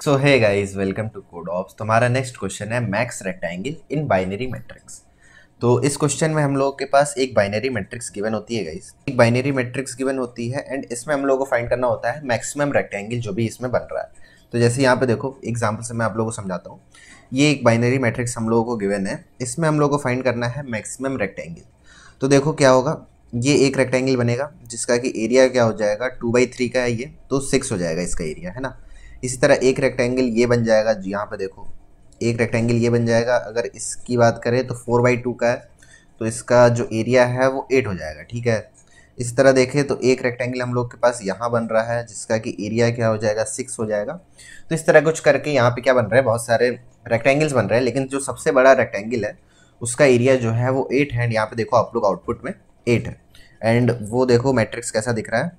सो है guys welcome to code ops तो हमारा नेक्स्ट क्वेश्चन है max rectangle in binary matrix तो इस क्वेश्चन में हम लोगों के पास एक बाइनरी मैट्रिक्स गिवन होती है गाइस एक बाइनरी मैट्रिक्स गिवन होती है एंड इसमें हम लोगों को फाइंड करना होता है मैक्सिमम रेक्टेंगल जो भी इसमें बन रहा है तो जैसे यहाँ पे देखो एग्जाम्पल से मैं आप लोगों को समझाता हूँ ये एक बाइनरी मैट्रिक्स हम लोगों को गिवन है इसमें हम लोगों को फाइंड करना है मैक्सिमम रेक्टेंगल तो देखो क्या होगा ये एक रेक्टेंगल बनेगा जिसका कि एरिया क्या हो जाएगा टू बाई थ्री का है ये तो सिक्स हो जाएगा इसका एरिया है ना इसी तरह एक रेक्टेंगल ये बन जाएगा जी यहाँ पर देखो एक रेक्टेंगल ये बन जाएगा अगर इसकी बात करें तो फोर बाई टू का है तो इसका जो एरिया है वो एट हो जाएगा ठीक है इस तरह देखें तो एक रेक्टेंगल हम लोग के पास यहाँ बन रहा है जिसका कि एरिया क्या हो जाएगा सिक्स हो जाएगा तो इस तरह कुछ करके यहाँ पे क्या बन रहा है बहुत सारे रेक्टेंगल्स बन रहे हैं लेकिन जो सबसे बड़ा रेक्टेंगल है उसका एरिया जो है वो एट है एंड यहाँ पे देखो आप लोग आउटपुट में एट है एंड वो देखो मैट्रिक्स कैसा दिख रहा है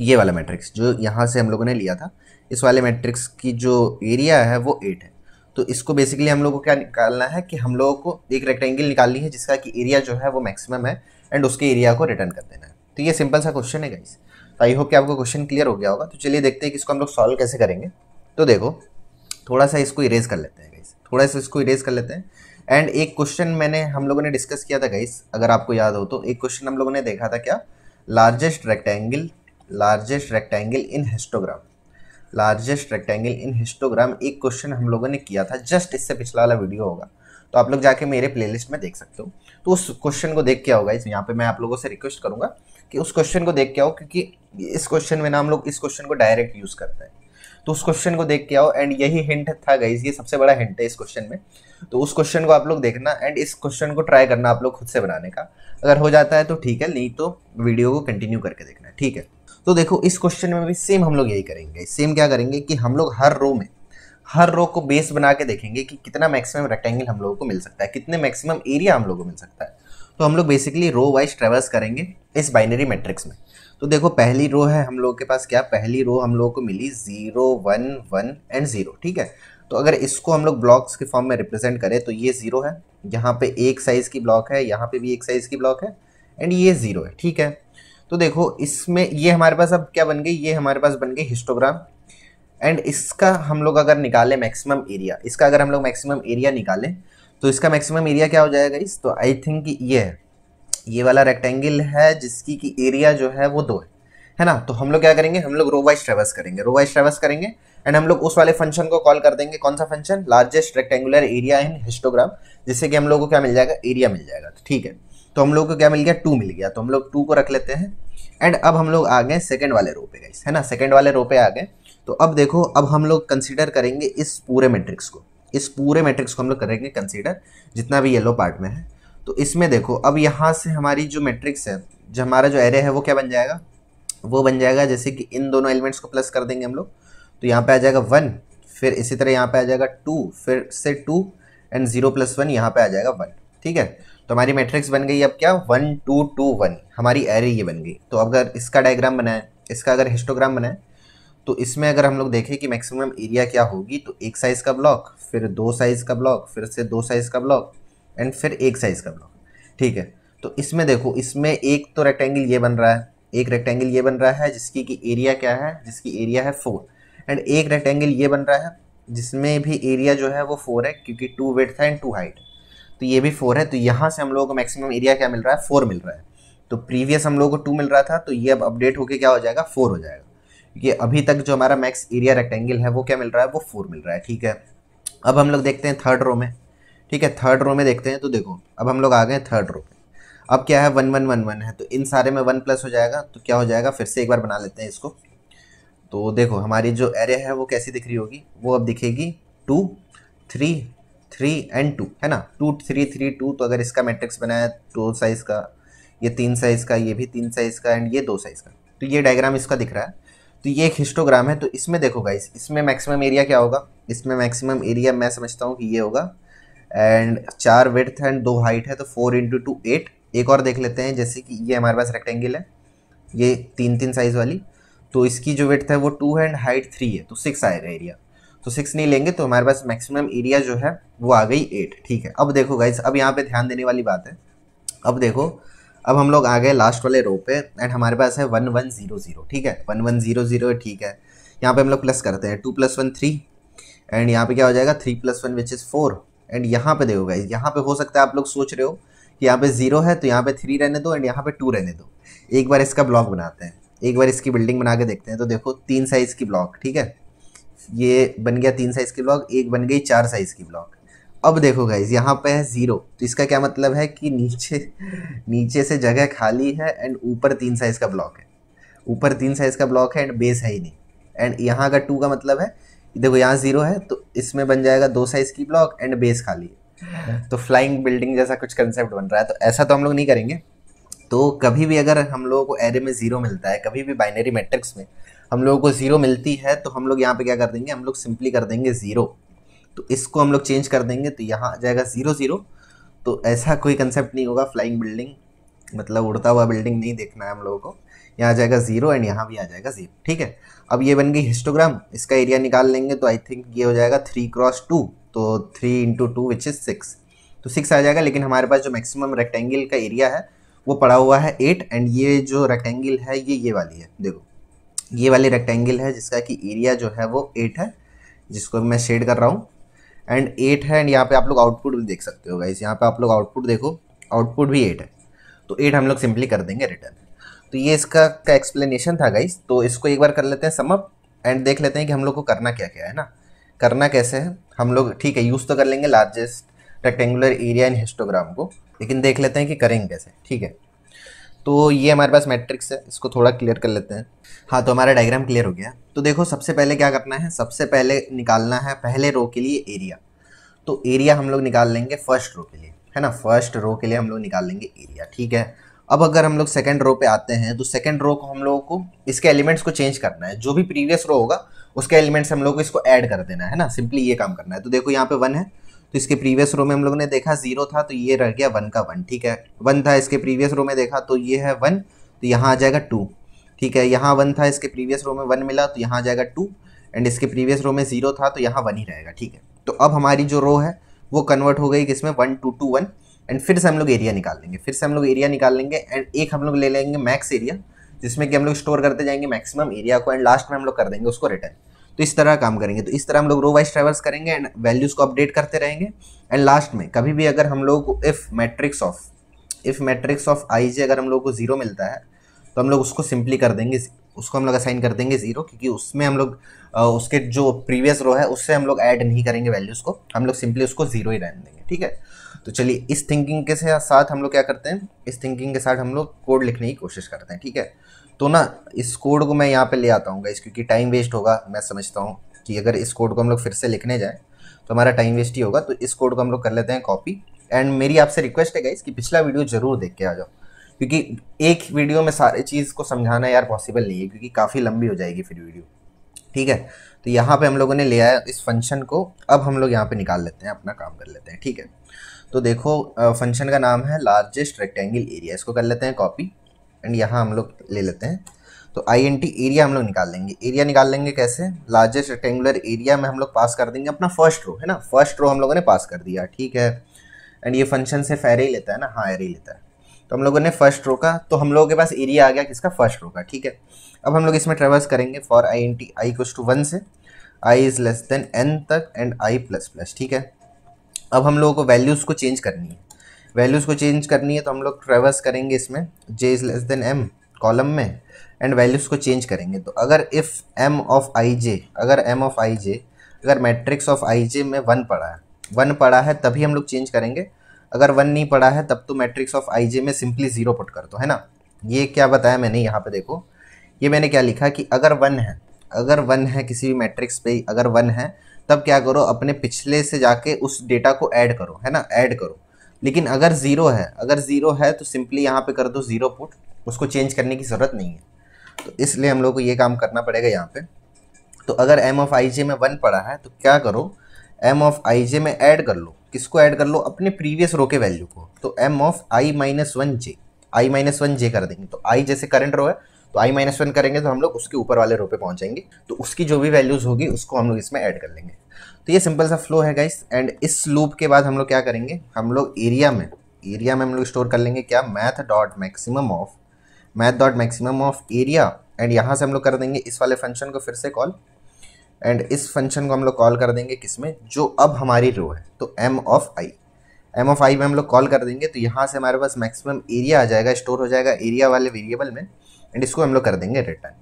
ये वाला मैट्रिक्स जो यहाँ से हम लोगों ने लिया था इस वाले मैट्रिक्स की जो एरिया है वो एट है तो इसको बेसिकली हम लोगों को क्या निकालना है कि हम लोगों को एक रेक्टेंगल निकालनी है जिसका कि एरिया जो है वो मैक्सिमम है एंड उसके एरिया को रिटर्न कर देना है तो ये सिंपल सा क्वेश्चन है गाइस तो आई होप कि आपको क्वेश्चन क्लियर हो गया होगा तो चलिए देखते हैं कि इसको हम लोग सॉल्व कैसे करेंगे तो देखो थोड़ा सा इसको इरेज कर लेते हैं गाइस थोड़ा सा इसको इरेज कर लेते हैं एंड एक क्वेश्चन मैंने हम लोगों ने डिस्कस किया था गाइस अगर आपको याद हो तो एक क्वेश्चन हम लोगों ने देखा था क्या largest rectangle largest rectangle in histogram largest rectangle in histogram एक क्वेश्चन हम लोगों ने किया था जस्ट इससे पिछला वाला वीडियो होगा तो आप लोग जाके मेरे प्लेलिस्ट में देख सकते हो तो उस क्वेश्चन को देख के आओ गाइस यहाँ पे मैं आप लोगों से रिक्वेस्ट करूँगा कि उस क्वेश्चन को देख के आओ क्योंकि इस क्वेश्चन में ना हम लोग इस क्वेश्चन को डायरेक्ट यूज़ करते हैं तो उस क्वेश्चन को देख के आओ एंड यही हिंट था गाइज ये सबसे बड़ा हिंट है इस क्वेश्चन में तो उस क्वेश्चन को आप लोग देखना एंड इस क्वेश्चन को ट्राई करना आप लोग खुद से बनाने का अगर हो जाता है तो ठीक है नहीं तो वीडियो को कंटिन्यू करके देखना ठीक है तो देखो इस क्वेश्चन में भी सेम हम लोग यही करेंगे सेम क्या करेंगे कि हम लोग हर रो में हर रो को बेस बना के देखेंगे कि कितना मैक्सिमम रेक्टेंगल हम लोगों को मिल सकता है कितने मैक्सिमम एरिया हम लोगों को मिल सकता है तो हम लोग बेसिकली रो वाइज ट्रेवल्स करेंगे इस बाइनरी मैट्रिक्स में तो देखो पहली रो है हम लोग के पास क्या पहली रो हम लोगों को मिली zero one one and zero ठीक है तो अगर इसको हम लोग ब्लॉक्स के फॉर्म में रिप्रेजेंट करें तो ये ज़ीरो है यहाँ पे एक साइज़ की ब्लॉक है यहाँ पे भी एक साइज़ की ब्लॉक है एंड ये ज़ीरो है ठीक है तो देखो इसमें ये हमारे पास अब क्या बन गई ये हमारे पास बन गई हिस्टोग्राम एंड इसका हम लोग अगर निकालें मैक्सिमम एरिया इसका अगर हम लोग मैक्सिमम एरिया निकालें तो इसका मैक्सिमम एरिया क्या हो जाएगा इस तो आई थिंक ये है ये वाला रेक्टेंगल है जिसकी कि एरिया जो है वो दो है है ना तो हम लोग क्या करेंगे हम लोग रोवाइज ट्रेवर्स करेंगे रोवाइज ट्रेवर्स करेंगे एंड हम लोग उस वाले फंक्शन को कॉल कर देंगे कौन सा function largest rectangular area in histogram जिससे कि हम लोग को क्या मिल जाएगा एरिया मिल जाएगा तो ठीक है तो हम लोग को क्या मिल गया टू मिल गया तो हम लोग टू को रख लेते हैं एंड अब हम लोग आ गए सेकेंड वाले रो पे गाइस है ना सेकेंड वाले रो पे आ गए तो अब देखो अब हम लोग कंसिडर करेंगे इस पूरे मेट्रिक्स को इस पूरे मेट्रिक्स को हम लोग करेंगे कंसिडर जितना भी येलो पार्ट में है तो इसमें देखो अब यहाँ से हमारी जो मेट्रिक्स है जो हमारा जो एरे है वो क्या बन जाएगा वो बन जाएगा जैसे कि इन दोनों एलिमेंट्स को प्लस कर देंगे हम लोग तो यहाँ पे आ जाएगा वन फिर इसी तरह यहाँ पे आ जाएगा टू फिर से two and zero plus one यहाँ पे आ जाएगा वन ठीक है तो हमारी मैट्रिक्स बन गई अब क्या वन टू टू वन हमारी एरे ये बन गई तो अगर इसका डायग्राम बनाए इसका अगर हिस्टोग्राम बनाएं तो इसमें अगर हम लोग देखें कि मैक्सिमम एरिया क्या होगी तो एक साइज़ का ब्लॉक फिर दो साइज़ का ब्लॉक फिर से दो साइज़ का ब्लॉक एंड फिर एक साइज़ का ब्लॉक ठीक है तो इसमें देखो इसमें एक तो रेक्टेंगल ये बन रहा है एक रेक्टेंगल ये बन रहा है जिसकी की एरिया क्या है जिसकी एरिया है फोर एंड एक रेक्टेंगल ये बन रहा है जिसमें भी एरिया जो है वो फोर है क्योंकि टू वेट है एंड टू हाइट तो ये भी फोर है तो यहाँ से हम लोगों को मैक्सिमम एरिया क्या मिल रहा है फोर मिल रहा है तो प्रीवियस हम लोगों को टू मिल रहा था तो ये अब अपडेट होके क्या हो जाएगा फोर हो जाएगा क्योंकि अभी तक जो हमारा मैक्स एरिया रेक्टेंगल है वो क्या मिल रहा है वो फोर मिल रहा है ठीक है अब हम लोग देखते हैं थर्ड रो में ठीक है थर्ड रो में देखते हैं तो देखो अब हम लोग आ गए थर्ड रो में अब क्या है वन वन वन वन है तो इन सारे में वन प्लस हो जाएगा तो क्या हो जाएगा फिर से एक बार बना लेते हैं इसको तो देखो हमारी जो एरे है वो कैसी दिख रही होगी वो अब दिखेगी two three three and two है ना टू थ्री थ्री टू तो अगर इसका मैट्रिक्स बनाया टू साइज़ का ये तीन साइज़ का ये भी तीन साइज़ का एंड ये दो साइज़ का तो ये डायग्राम इसका दिख रहा है तो ये एक हिस्टोग्राम है तो इसमें देखो गाइस इसमें मैक्सिमम एरिया क्या होगा इसमें मैक्सिमम एरिया मैं समझता हूँ कि ये होगा एंड चार विथ एंड दो हाइट है तो फोर इंटू टू एट एक और देख लेते हैं जैसे कि ये हमारे पास रेक्टेंगल है ये तीन तीन साइज़ वाली तो इसकी जो वेट है वो टू है एंड हाइट थ्री है तो सिक्स आएगा एरिया तो सिक्स नहीं लेंगे तो हमारे पास मैक्सिमम एरिया जो है वो आ गई एट ठीक है अब देखो गाइज अब यहाँ पे ध्यान देने वाली बात है अब देखो अब हम लोग आ गए लास्ट वाले रो पे एंड हमारे पास है वन वन जीरो जीरो ठीक है वन वन जीरो जीरो ठीक है यहाँ पे हम लोग प्लस करते हैं two plus one three and यहाँ पे क्या हो जाएगा three plus one which is four and यहाँ पे देखो गाइज यहाँ पे हो सकता है आप लोग सोच रहे हो कि यहाँ पे जीरो है तो यहाँ पे थ्री रहने दो एंड यहाँ पे टू रहने दो एक बार इसका ब्लॉक बनाते हैं एक बार इसकी बिल्डिंग बना के देखते हैं तो देखो तीन साइज़ की ब्लॉक ठीक है ये बन गया तीन साइज़ की ब्लॉक एक बन गई चार साइज़ की ब्लॉक अब देखो गाइज यहाँ पे है ज़ीरो तो इसका क्या मतलब है कि नीचे नीचे से जगह खाली है एंड ऊपर तीन साइज़ का ब्लॉक है ऊपर तीन साइज़ का ब्लॉक है एंड बेस है ही नहीं एंड यहाँ का टू का मतलब है देखो यहाँ ज़ीरो है तो इसमें बन जाएगा दो साइज़ की ब्लॉक एंड बेस खाली है तो फ्लाइंग बिल्डिंग जैसा कुछ कंसेप्ट बन रहा है तो ऐसा तो हम लोग नहीं करेंगे तो कभी भी अगर हम लोगों को एरे में ज़ीरो मिलता है कभी भी बाइनरी मैट्रिक्स में हम लोगों को ज़ीरो मिलती है तो हम लोग यहाँ पे क्या कर देंगे हम लोग सिंपली कर देंगे ज़ीरो तो इसको हम लोग चेंज कर देंगे तो यहाँ आ जाएगा ज़ीरो ज़ीरो तो ऐसा कोई कंसेप्ट नहीं होगा फ्लाइंग बिल्डिंग मतलब उड़ता हुआ बिल्डिंग नहीं देखना है हम लोगों को यहाँ आ जाएगा ज़ीरो एंड यहाँ भी आ जाएगा ज़ीरो ठीक है अब ये बन गई हिस्टोग्राम इसका एरिया निकाल लेंगे तो आई थिंक ये हो जाएगा थ्री क्रॉस टू तो three into two which is six तो सिक्स आ जाएगा लेकिन हमारे पास जो मैक्सिमम रेक्टेंगल का एरिया है वो पड़ा हुआ है एट एंड ये जो रेक्टेंगल है ये ये वाली है देखो ये वाली रेक्टेंगल है जिसका कि एरिया जो है वो एट है जिसको मैं शेड कर रहा हूँ एंड एट है एंड यहाँ पे आप लोग आउटपुट भी देख सकते हो गाइस यहाँ पे आप लोग आउटपुट देखो आउटपुट भी एट है तो एट हम लोग सिंपली कर देंगे रिटर्न तो ये इसका का एक्सप्लेनेशन था गाइस तो इसको एक बार कर लेते हैं समअप एंड देख लेते हैं कि हम लोग को करना क्या क्या है ना करना कैसे है हम लोग ठीक है यूज़ तो कर लेंगे largest rectangular area in histogram को लेकिन देख लेते हैं कि करेंगे कैसे ठीक है तो ये हमारे पास मैट्रिक्स है इसको थोड़ा क्लियर कर लेते हैं हाँ तो हमारा डायग्राम क्लियर हो गया तो देखो सबसे पहले क्या करना है सबसे पहले निकालना है पहले रो के लिए एरिया तो एरिया हम लोग निकाल लेंगे फर्स्ट रो के लिए है ना फर्स्ट रो के लिए हम लोग निकाल लेंगे एरिया ठीक है अब अगर हम लोग सेकेंड रो पे आते हैं तो सेकेंड रो को हम लोगों को इसके एलिमेंट्स को चेंज करना है जो भी प्रीवियस रो होगा उसके एलिमेंट्स हम लोग को इसको ऐड कर देना है ना सिंपली ये काम करना है तो देखो यहाँ पे वन है तो इसके प्रीवियस रो में हम लोगों ने देखा जीरो था तो ये रह गया वन का वन ठीक है वन था इसके प्रीवियस रो में देखा तो ये है वन तो यहाँ आ जाएगा टू ठीक है यहाँ वन था इसके प्रीवियस रो में वन मिला तो यहाँ आ जाएगा टू एंड इसके प्रीवियस रो में जीरो था तो यहाँ वन ही रहेगा ठीक है तो अब हमारी जो रो है वो कन्वर्ट हो गई किसमें one two two one and फिर से हम लोग एरिया निकाल लेंगे फिर से हम लोग एरिया निकाल लेंगे एंड एक हम लोग ले लेंगे मैक्स एरिया जिसमें कि हम लोग स्टोर करते जाएंगे मैक्सिमम एरिया को एंड लास्ट में हम लोग कर देंगे उसको रिटर्न तो इस तरह काम करेंगे तो इस तरह हम लोग रो वाइज ट्रेवल्स करेंगे एंड वैल्यूज़ को अपडेट करते रहेंगे एंड लास्ट में कभी भी अगर हम लोग if matrix of if matrix of I J अगर हम लोग को जीरो मिलता है तो हम लोग उसको सिंपली कर देंगे उसको हम लोग असाइन कर देंगे ज़ीरो क्योंकि उसमें हम लोग उसके जो प्रीवियस रो है उससे हम लोग ऐड नहीं करेंगे वैल्यूज़ को हम लोग सिंपली उसको ज़ीरो ही रहने देंगे ठीक है तो चलिए इस थिंकिंग के साथ हम लोग क्या करते हैं इस थिंकिंग के साथ हम लोग कोड लिखने की कोशिश करते हैं ठीक है तो ना इस कोड को मैं यहाँ पे ले आता हूँ गाइस क्योंकि टाइम वेस्ट होगा मैं समझता हूँ कि अगर इस कोड को हम लोग फिर से लिखने जाएँ तो हमारा टाइम वेस्ट ही होगा तो इस कोड को हम लोग कर लेते हैं कॉपी एंड मेरी आपसे रिक्वेस्ट है गाइस कि पिछला वीडियो ज़रूर देख के आ जाओ क्योंकि एक वीडियो में सारे चीज़ को समझाना यार पॉसिबल नहीं है क्योंकि काफ़ी लंबी हो जाएगी फिर वीडियो ठीक है तो यहाँ पे हम लोगों ने ले आया इस फंक्शन को अब हम लोग यहाँ पे निकाल लेते हैं अपना काम कर लेते हैं ठीक है तो देखो फंक्शन का नाम है लार्जेस्ट रेक्टेंगल एरिया इसको कर लेते हैं कॉपी एंड यहाँ हम लोग ले लेते हैं तो आई एन टी एरिया हम लोग निकाल लेंगे एरिया निकाल लेंगे कैसे लार्जेस्ट रेक्टेंगुलर एरिया में हम लोग पास कर देंगे अपना फर्स्ट रो है ना फर्स्ट रो हम लोगों ने पास कर दिया ठीक है एंड ये फंक्शन सिर्फ एरे ही लेता है ना हाँ एरे ही लेता है तो हम लोगों ने फर्स्ट रो का तो हम लोगों के पास एरिया आ गया किसका फर्स्ट रो का ठीक है अब हम लोग इसमें ट्रेवल्स करेंगे for I N T I कुछ टू वन से I is less than N तक एंड आई प्लस प्लस ठीक है अब हम लोगों को वैल्यूज़ को चेंज करनी है वैल्यूज़ को चेंज करनी है तो हम लोग ट्रेवर्स करेंगे इसमें J is less than M column में एंड वैल्यूज़ को चेंज करेंगे तो अगर if M of I J अगर एम ऑफ आई जे अगर मैट्रिक्स ऑफ आई जे में वन पड़ा है वन पड़ा है तभी हम लोग चेंज करेंगे अगर वन नहीं पड़ा है तब तो मैट्रिक्स ऑफ आई जे में सिंपली ज़ीरो पुट कर दो है ना ये क्या बताया मैंने यहाँ पे देखो ये मैंने क्या लिखा कि अगर वन है अगर वन है किसी भी मैट्रिक्स पे अगर वन है तब क्या करो अपने पिछले से जाके उस डेटा को ऐड करो है ना ऐड करो लेकिन अगर ज़ीरो है अगर ज़ीरो है तो सिंपली यहाँ पे कर दो ज़ीरो पुट उसको चेंज करने की ज़रूरत नहीं है तो इसलिए हम लोग को ये काम करना पड़ेगा यहाँ पे तो अगर एम ऑफ आई जे में वन पड़ा है तो क्या करो एम ऑफ आई जे में ऐड कर लो इसको ऐड कर लो अपने प्रीवियस रो के वैल्यू को तो M of I minus one J I minus one J कर देंगे तो आई जैसे करंट रो है तो आई माइनस वन करेंगे तो हम लोग उसके ऊपर वाले रो पे पहुंच जाएंगे तो उसकी जो भी वैल्यूज़ होगी उसको हम लोग इसमें ऐड कर लेंगे तो ये सिंपल सा फ्लो है गाइस एंड इस लूप के बाद हम लोग क्या करेंगे हम लोग एरिया में एरिया में हम लोग स्टोर कर लेंगे क्या math dot maximum of math dot maximum of area and यहाँ से हम लोग कर देंगे इस वाले फंक्शन को फिर से कॉल एंड इस फंक्शन को हम लोग कॉल कर देंगे किस में जो अब हमारी रो है तो M of I M of I में हम लोग कॉल कर देंगे तो यहाँ से हमारे पास मैक्सिमम एरिया आ जाएगा स्टोर हो जाएगा एरिया वाले वेरिएबल में एंड इसको हम लोग कर देंगे रिटर्न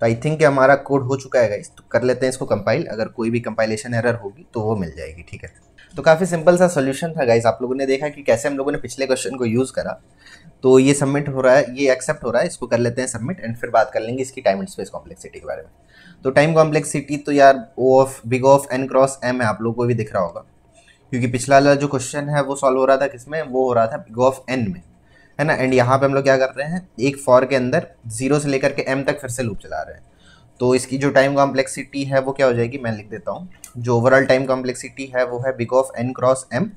तो आई थिंक हमारा कोड हो चुका है तो कर लेते हैं इसको कंपाइल अगर कोई भी कंपाइलेशन एरर होगी तो वो मिल जाएगी ठीक है तो काफ़ी सिंपल सा सोल्यूशन था गाइज आप लोगों ने देखा कि कैसे हम लोगों ने पिछले क्वेश्चन को यूज़ करा तो ये सबमिट हो रहा है ये एक्सेप्ट हो रहा है इसको कर लेते हैं सबमिट एंड फिर बात कर लेंगे इसकी टाइम एंड स्पेस कॉम्प्लेक्सिटी के बारे में तो टाइम कॉम्प्लेक्सिटी तो यार O of big of N cross M है आप लोगों को भी दिख रहा होगा क्योंकि पिछला वाला जो क्वेश्चन है वो सॉल्व हो रहा था किसमें वो हो रहा था बिग ऑफ एन में है ना एंड यहाँ पे हम लोग क्या कर रहे हैं एक फॉर के अंदर जीरो से लेकर के एम तक फिर से लूप चला रहे हैं तो इसकी जो टाइम कॉम्प्लेक्सिटी है वो क्या हो जाएगी मैं लिख देता हूँ जो ओवरऑल टाइम कॉम्प्लेक्सिटी है वो है big of N cross M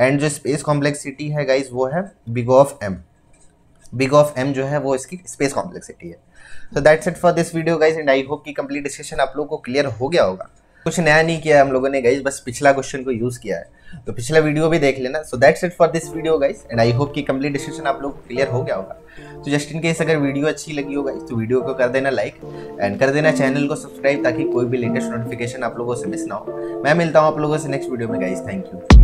and जो स्पेस कॉम्प्लेक्सिटी है गाइज वो है big of M big of M जो है वो इसकी स्पेस कॉम्प्लेक्सिटी है so that's it for this video guys and I hope कि कंप्लीट डिस्कशन आप लोगों को क्लियर हो गया होगा कुछ नया नहीं किया हम लोगों ने गाइज बस पिछला क्वेश्चन को यूज़ किया है तो पिछला वीडियो भी देख लेना so that's it for this video guys and I hope कि कंप्लीट डिस्कशन आप लोग क्लियर हो गया होगा तो जस्ट इन केस अगर वीडियो अच्छी लगी हो गाइज तो वीडियो को कर देना लाइक एंड कर देना चैनल को सब्सक्राइब ताकि कोई भी लेटेस्ट नोटिफिकेशन आप लोगों से मिस ना हो मैं मिलता हूँ आप लोगों से नेक्स्ट वीडियो में गाइज थैंक यू